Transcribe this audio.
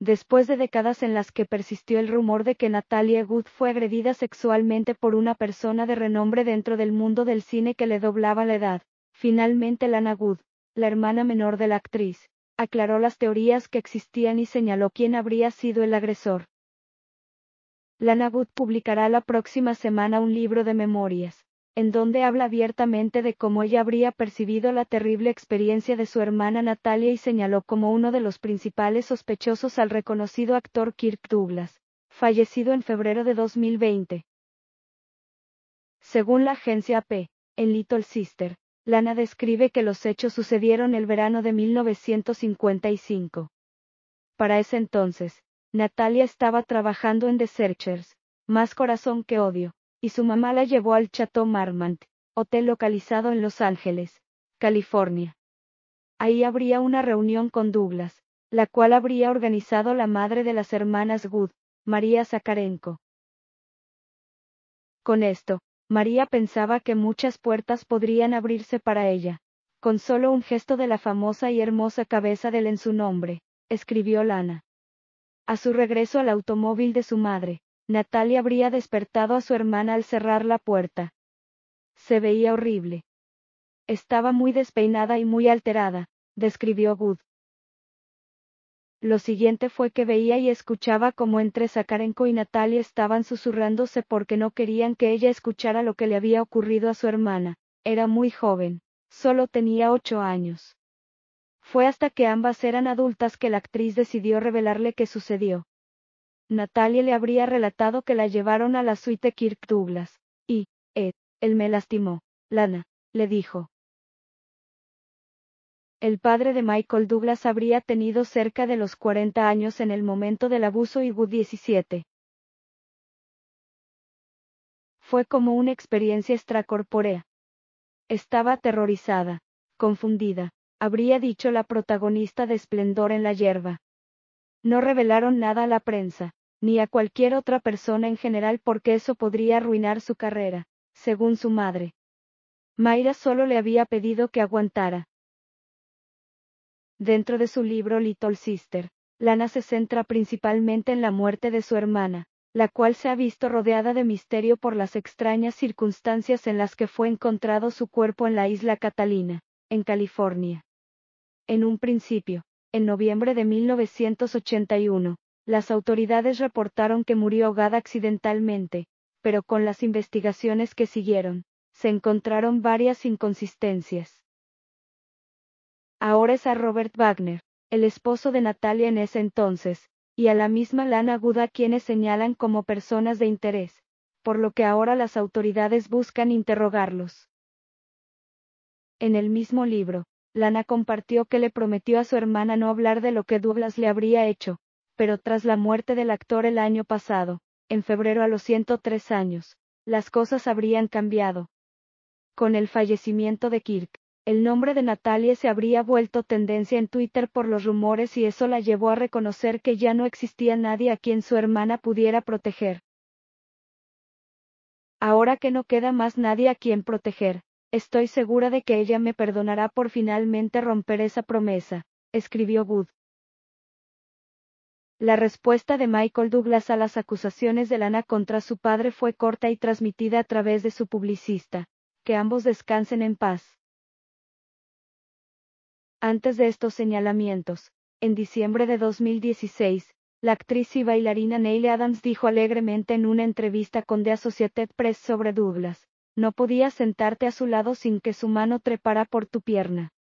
después de décadas en las que persistió el rumor de que Natalia Good fue agredida sexualmente por una persona de renombre dentro del mundo del cine que le doblaba la edad. Finalmente Lana Good, la hermana menor de la actriz, aclaró las teorías que existían y señaló quién habría sido el agresor. Lana Good publicará la próxima semana un libro de memorias en donde habla abiertamente de cómo ella habría percibido la terrible experiencia de su hermana Natalia y señaló como uno de los principales sospechosos al reconocido actor Kirk Douglas, fallecido en febrero de 2020. Según la agencia AP, en Little Sister, Lana describe que los hechos sucedieron el verano de 1955. Para ese entonces, Natalia estaba trabajando en The Searchers, más corazón que odio, y su mamá la llevó al Chateau Marmont, hotel localizado en Los Ángeles, California. Ahí habría una reunión con Douglas, la cual habría organizado la madre de las hermanas Good, María Zakarenko. Con esto, María pensaba que muchas puertas podrían abrirse para ella. Con solo un gesto de la famosa y hermosa cabeza del en su nombre, escribió Lana. A su regreso al automóvil de su madre, Natalia habría despertado a su hermana al cerrar la puerta. Se veía horrible. Estaba muy despeinada y muy alterada, describió Wood. Lo siguiente fue que veía y escuchaba cómo entre Sakarenko y Natalia estaban susurrándose porque no querían que ella escuchara lo que le había ocurrido a su hermana. Era muy joven. Solo tenía ocho años. Fue hasta que ambas eran adultas que la actriz decidió revelarle qué sucedió. Natalia le habría relatado que la llevaron a la suite Kirk Douglas. Y, Ed, eh, él me lastimó. Lana, le dijo. El padre de Michael Douglas habría tenido cerca de los 40 años en el momento del abuso y 17. Fue como una experiencia extracorpórea. Estaba aterrorizada, confundida, habría dicho la protagonista de Esplendor en la hierba. No revelaron nada a la prensa ni a cualquier otra persona en general porque eso podría arruinar su carrera, según su madre. Mayra solo le había pedido que aguantara. Dentro de su libro Little Sister, Lana se centra principalmente en la muerte de su hermana, la cual se ha visto rodeada de misterio por las extrañas circunstancias en las que fue encontrado su cuerpo en la isla Catalina, en California. En un principio, en noviembre de 1981, las autoridades reportaron que murió ahogada accidentalmente, pero con las investigaciones que siguieron, se encontraron varias inconsistencias. Ahora es a Robert Wagner, el esposo de Natalia en ese entonces, y a la misma Lana Aguda quienes señalan como personas de interés, por lo que ahora las autoridades buscan interrogarlos. En el mismo libro, Lana compartió que le prometió a su hermana no hablar de lo que Douglas le habría hecho, pero tras la muerte del actor el año pasado, en febrero a los 103 años, las cosas habrían cambiado. Con el fallecimiento de Kirk, el nombre de Natalia se habría vuelto tendencia en Twitter por los rumores y eso la llevó a reconocer que ya no existía nadie a quien su hermana pudiera proteger. Ahora que no queda más nadie a quien proteger, estoy segura de que ella me perdonará por finalmente romper esa promesa, escribió Wood. La respuesta de Michael Douglas a las acusaciones de Lana contra su padre fue corta y transmitida a través de su publicista. Que ambos descansen en paz. Antes de estos señalamientos, en diciembre de 2016, la actriz y bailarina Neile Adams dijo alegremente en una entrevista con The Associated Press sobre Douglas, no podía sentarte a su lado sin que su mano trepara por tu pierna.